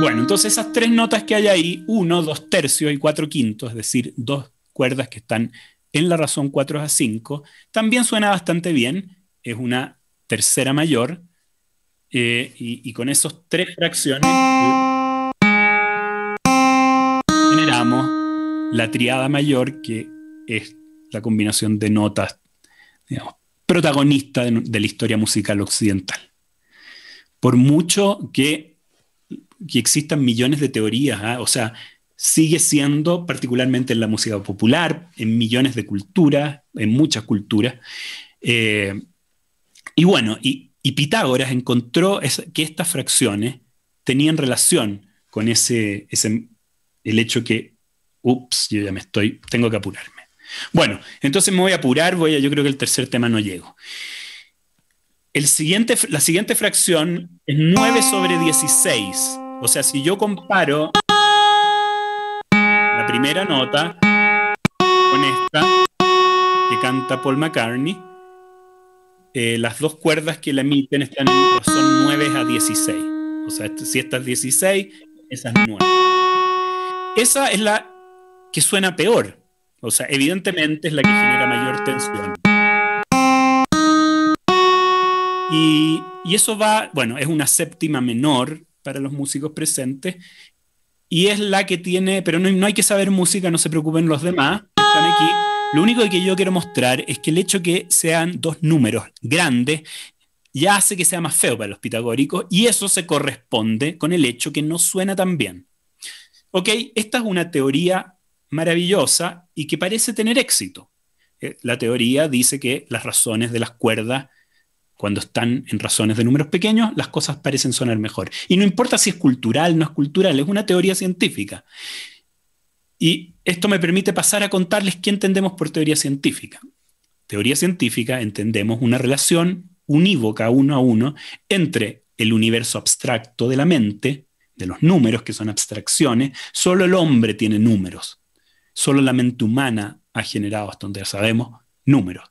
Bueno, entonces esas tres notas que hay ahí, uno, dos tercios y cuatro quintos, es decir, dos cuerdas que están en la razón 4 a 5, también suena bastante bien, es una tercera mayor, eh, y, con esos tres fracciones generamos la triada mayor, que es la combinación de notas, digamos, protagonista de la historia musical occidental. Por mucho que que existan millones de teorías, ¿ah? o sea, sigue siendo, particularmente en la música popular, en millones de culturas, en muchas culturas. Eh, y bueno, y, Pitágoras encontró que estas fracciones tenían relación con ese, el hecho que, ups, yo ya me estoy, tengo que apurarme. Bueno, entonces me voy a apurar, voy a, yo creo que el tercer tema no llego. El siguiente, la siguiente fracción es 9 sobre 16. O sea, si yo comparo la primera nota con esta que canta Paul McCartney, eh, las dos cuerdas que le emiten están en, son 9 a 16. O sea, si esta es 16, esa es 9. Esa es la que suena peor. O sea, evidentemente es la que genera mayor tensión. Y, y, eso va, bueno, es una séptima menor para los músicos presentes. Y es la que tiene, pero no, hay que saber música, no se preocupen los demás, están aquí. Lo único que yo quiero mostrar es que el hecho que sean dos números grandes ya hace que sea más feo para los pitagóricos y eso se corresponde con el hecho que no suena tan bien. Ok, esta es una teoría maravillosa y que parece tener éxito. Eh, la teoría dice que las razones de las cuerdas cuando están en razones de números pequeños, las cosas parecen sonar mejor. Y no importa si es cultural, no es cultural, es una teoría científica. Y esto me permite pasar a contarles qué entendemos por teoría científica. Teoría científica entendemos una relación unívoca uno a uno entre el universo abstracto de la mente, de los números que son abstracciones, solo el hombre tiene números, solo la mente humana ha generado hasta donde ya sabemos números.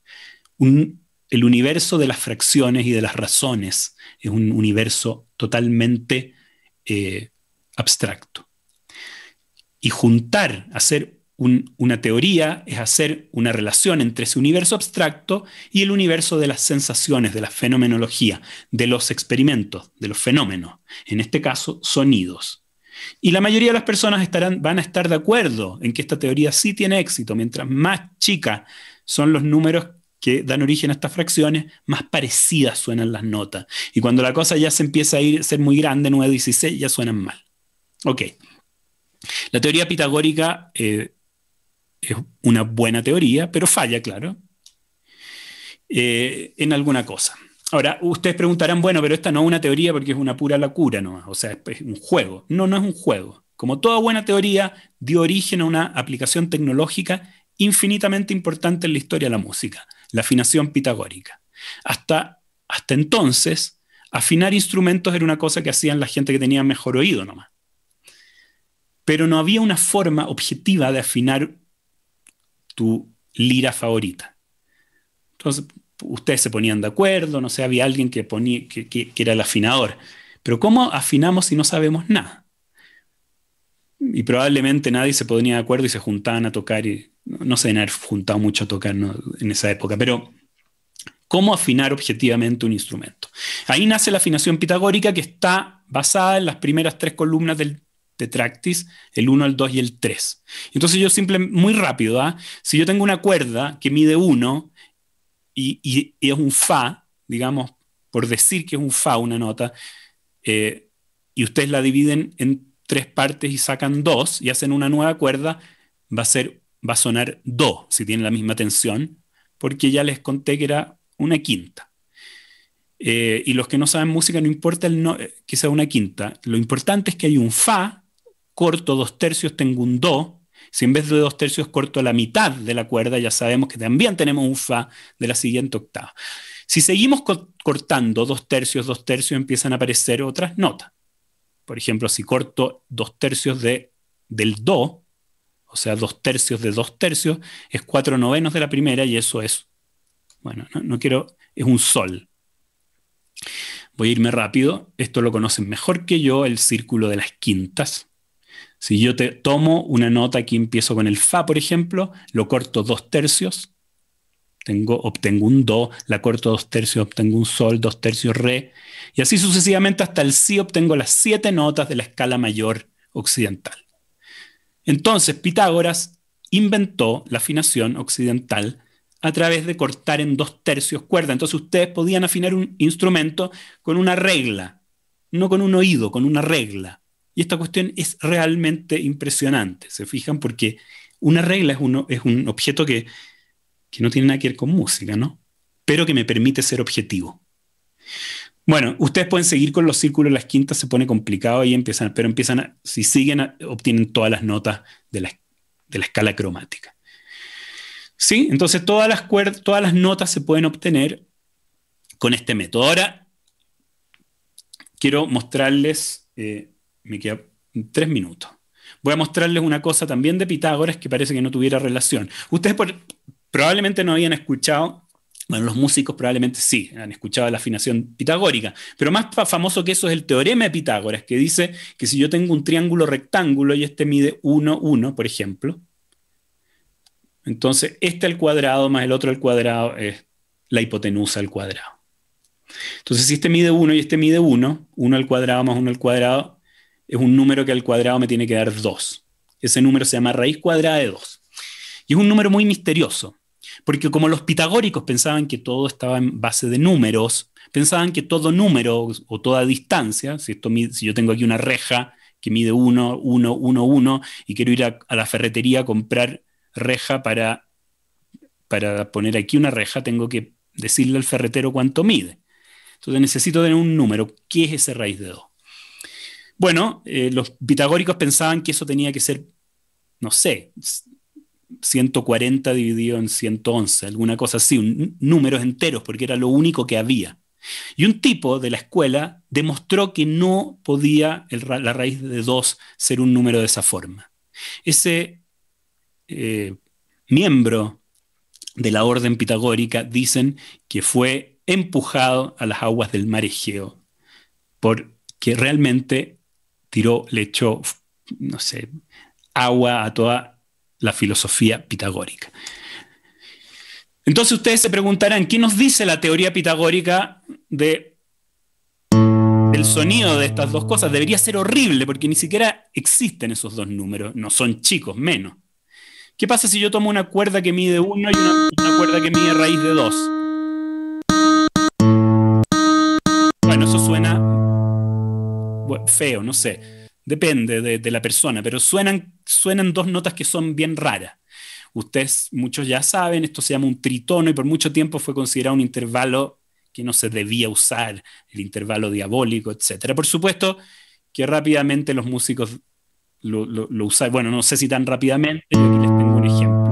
Un el universo de las fracciones y de las razones es un universo totalmente eh, abstracto. Y juntar, hacer una teoría es hacer una relación entre ese universo abstracto y el universo de las sensaciones, de la fenomenología, de los experimentos, de los fenómenos, en este caso sonidos. Y la mayoría de las personas estarán, van a estar de acuerdo en que esta teoría sí tiene éxito, mientras más chica son los números que dan origen a estas fracciones, más parecidas suenan las notas. Y cuando la cosa ya se empieza a ir, ser muy grande, 9, 16, ya suenan mal. Ok. La teoría pitagórica eh, es una buena teoría, pero falla, claro, eh, en alguna cosa. Ahora, ustedes preguntarán, bueno, pero esta no es una teoría porque es una pura locura, ¿no? O sea, es un juego. No, no es un juego. Como toda buena teoría, dio origen a una aplicación tecnológica infinitamente importante en la historia de la música la afinación pitagórica. Hasta, hasta entonces, afinar instrumentos era una cosa que hacían la gente que tenía mejor oído nomás. Pero no había una forma objetiva de afinar tu lira favorita. Entonces, ustedes se ponían de acuerdo, no sé, había alguien que, que era el afinador. Pero ¿cómo afinamos si no sabemos nada? Y probablemente nadie se ponía de acuerdo y se juntaban a tocar y no se deben haber juntado mucho a tocar en esa época, pero cómo afinar objetivamente un instrumento. Ahí nace la afinación pitagórica que está basada en las primeras tres columnas del tetractis, el 1, el 2 y el 3. Entonces yo simple muy rápido, ¿ah? si yo tengo una cuerda que mide 1 y, es un fa, digamos, por decir que es un fa una nota, eh, y ustedes la dividen en tres partes y sacan dos y hacen una nueva cuerda, va a ser va a sonar do si tiene la misma tensión, porque ya les conté que era una quinta. Eh, y los que no saben música, no importa el eh, que sea una quinta, lo importante es que hay un fa corto, dos tercios, tengo un do. Si en vez de dos tercios corto la mitad de la cuerda, ya sabemos que también tenemos un fa de la siguiente octava. Si seguimos cortando dos tercios, dos tercios, empiezan a aparecer otras notas. Por ejemplo, si corto dos tercios de, del do, o sea, dos tercios de dos tercios, es cuatro novenos de la primera y eso es, bueno, no, quiero, es un sol. Voy a irme rápido, esto lo conocen mejor que yo, el círculo de las quintas. Si yo te tomo una nota aquí empiezo con el Fa, por ejemplo, lo corto dos tercios, tengo, obtengo un Do, la corto dos tercios, obtengo un Sol, dos tercios Re, y así sucesivamente hasta el Si obtengo las siete notas de la escala mayor occidental. Entonces, Pitágoras inventó la afinación occidental a través de cortar en dos tercios cuerda. Entonces ustedes podían afinar un instrumento con una regla, no con un oído, con una regla. Y esta cuestión es realmente impresionante, se fijan, porque una regla es, un objeto que, que no tiene nada que ver con música, ¿no? Pero que me permite ser objetivo. Bueno, ustedes pueden seguir con los círculos, las quintas se pone complicado y empiezan, pero empiezan, a, si siguen, obtienen todas las notas de la, escala cromática. ¿Sí? Entonces todas las, todas las notas se pueden obtener con este método. Ahora, quiero mostrarles, eh, me quedan tres minutos. Voy a mostrarles una cosa también de Pitágoras que parece que no tuviera relación. Ustedes probablemente no habían escuchado bueno, los músicos probablemente sí, han escuchado la afinación pitagórica, pero más famoso que eso es el teorema de Pitágoras, que dice que si yo tengo un triángulo rectángulo y este mide 1, 1, por ejemplo, entonces este al cuadrado más el otro al cuadrado es la hipotenusa al cuadrado. Entonces si este mide 1 y este mide 1, 1 al cuadrado más 1 al cuadrado es un número que al cuadrado me tiene que dar 2. Ese número se llama raíz cuadrada de 2. Y es un número muy misterioso. Porque como los pitagóricos pensaban que todo estaba en base de números, pensaban que todo número o toda distancia, si, esto, si yo tengo aquí una reja que mide 1, 1, 1, 1 y quiero ir a, la ferretería a comprar reja para, para poner aquí una reja, tengo que decirle al ferretero cuánto mide. Entonces necesito tener un número. ¿Qué es ese raíz de 2? Bueno, eh, los pitagóricos pensaban que eso tenía que ser, no sé, 140 dividido en 111, alguna cosa así, números enteros, porque era lo único que había. Y un tipo de la escuela demostró que no podía la raíz de 2 ser un número de esa forma. Ese eh, miembro de la orden pitagórica dicen que fue empujado a las aguas del mar Egeo, porque realmente tiró, le echó, no sé, agua a toda la filosofía pitagórica. Entonces ustedes se preguntarán, ¿qué nos dice la teoría pitagórica de el sonido de estas dos cosas? Debería ser horrible porque ni siquiera existen esos dos números, no son chicos, menos. ¿Qué pasa si yo tomo una cuerda que mide 1 y una, una, cuerda que mide raíz de 2? Bueno, eso suena feo, no sé. Depende de, la persona, pero suenan, suenan dos notas que son bien raras. Ustedes, muchos ya saben, esto se llama un tritono y por mucho tiempo fue considerado un intervalo que no se debía usar, el intervalo diabólico, etc. Por supuesto que rápidamente los músicos lo, usan. bueno, no sé si tan rápidamente, yo les tengo un ejemplo.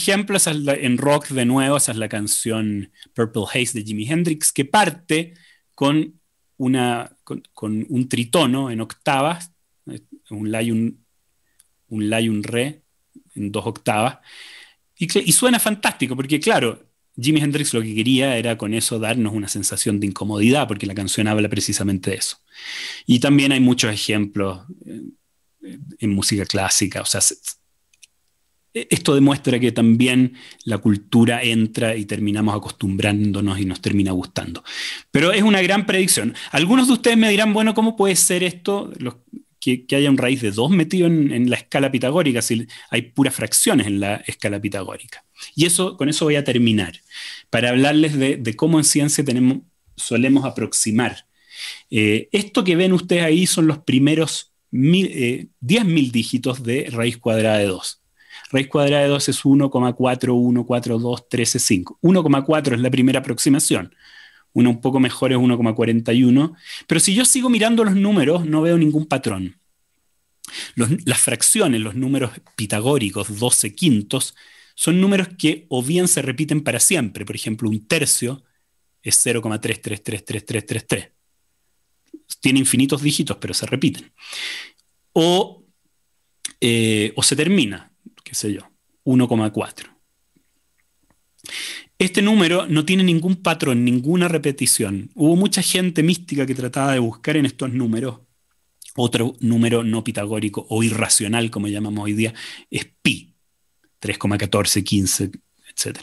ejemplo, en rock de nuevo, esa es la canción Purple Haze de Jimi Hendrix, que parte con, una, un tritono en octavas, eh, un la y un, un re en dos octavas, y, y suena fantástico, porque claro, Jimi Hendrix lo que quería era con eso darnos una sensación de incomodidad, porque la canción habla precisamente de eso. Y también hay muchos ejemplos eh, en música clásica, o sea, e-, esto demuestra que también la cultura entra y terminamos acostumbrándonos y nos termina gustando. Pero es una gran predicción. Algunos de ustedes me dirán, bueno, ¿cómo puede ser esto? que, haya un raíz de 2 metido en, la escala pitagórica, si hay puras fracciones en la escala pitagórica. Y eso, con eso voy a terminar, para hablarles de, cómo en ciencia tenemos, solemos aproximar. Eh, esto que ven ustedes ahí son los primeros 10.000 eh, dígitos de raíz cuadrada de 2. Raíz cuadrada de 2 es 1,4142135. 1,4 es la primera aproximación. Uno un poco mejor es 1,41. Pero si yo sigo mirando los números, no veo ningún patrón. las fracciones, los números pitagóricos, 12 quintos, son números que o bien se repiten para siempre. Por ejemplo, un tercio es 0,33333333. Tiene infinitos dígitos, pero se repiten. o eh, se termina qué sé yo, 1,4. Este número no tiene ningún patrón, ninguna repetición. Hubo mucha gente mística que trataba de buscar en estos números. Otro número no pitagórico o irracional, como llamamos hoy día, es pi, 3,14, 15, etc.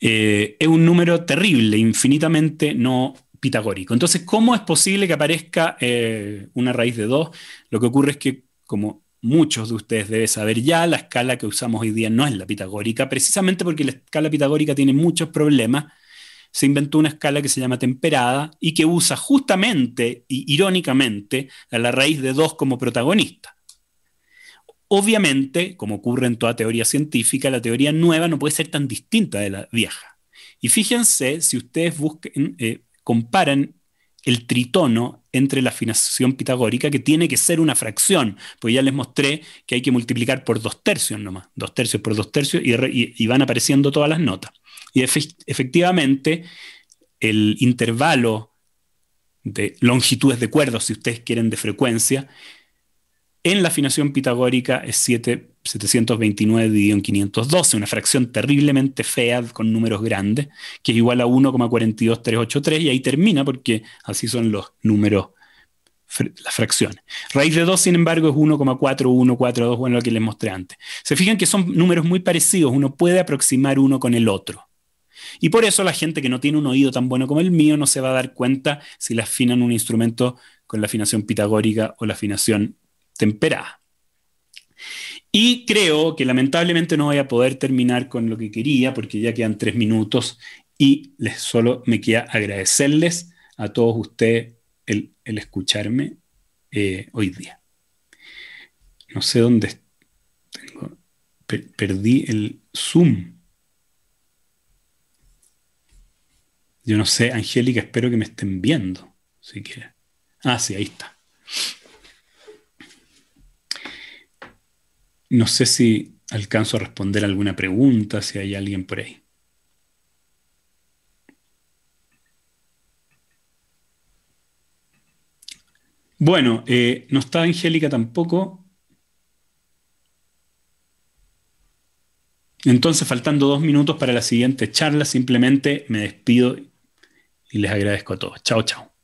es un número terrible, infinitamente no pitagórico. Entonces, ¿cómo es posible que aparezca eh, una raíz de 2? Lo que ocurre es que, como muchos de ustedes deben saber ya, la escala que usamos hoy día no es la pitagórica, precisamente porque la escala pitagórica tiene muchos problemas. Se inventó una escala que se llama temperada y que usa justamente y irónicamente a la raíz de dos como protagonista. Obviamente, como ocurre en toda teoría científica, la teoría nueva no puede ser tan distinta de la vieja. Y fíjense, si ustedes busquen, eh, comparan el tritono entre la afinación pitagórica, que tiene que ser una fracción, pues ya les mostré que hay que multiplicar por dos tercios nomás, dos tercios por dos tercios, y, van apareciendo todas las notas. Y efectivamente, el intervalo de longitudes de cuerdas, si ustedes quieren, de frecuencia, en la afinación pitagórica es 7 729 dividido en 512, una fracción terriblemente fea con números grandes, que es igual a 1,42383 y ahí termina porque así son los números, las fracciones. Raíz de 2, sin embargo, es 1,4142, bueno, lo que les mostré antes. Se fijan que son números muy parecidos, uno puede aproximar uno con el otro. Y por eso la gente que no tiene un oído tan bueno como el mío no se va a dar cuenta si le afinan un instrumento con la afinación pitagórica o la afinación temperada. Y creo que lamentablemente no voy a poder terminar con lo que quería porque ya quedan tres minutos y les solo me queda agradecerles a todos ustedes el, escucharme eh, hoy día. No sé dónde tengo, perdí el Zoom. Yo no sé, Angélica, espero que me estén viendo, si quieren. Ah, sí, ahí está. No sé si alcanzo a responder alguna pregunta, si hay alguien por ahí. Bueno, eh, no está Angélica tampoco. Entonces, faltando dos minutos para la siguiente charla, simplemente me despido y les agradezco a todos. Chao, chao.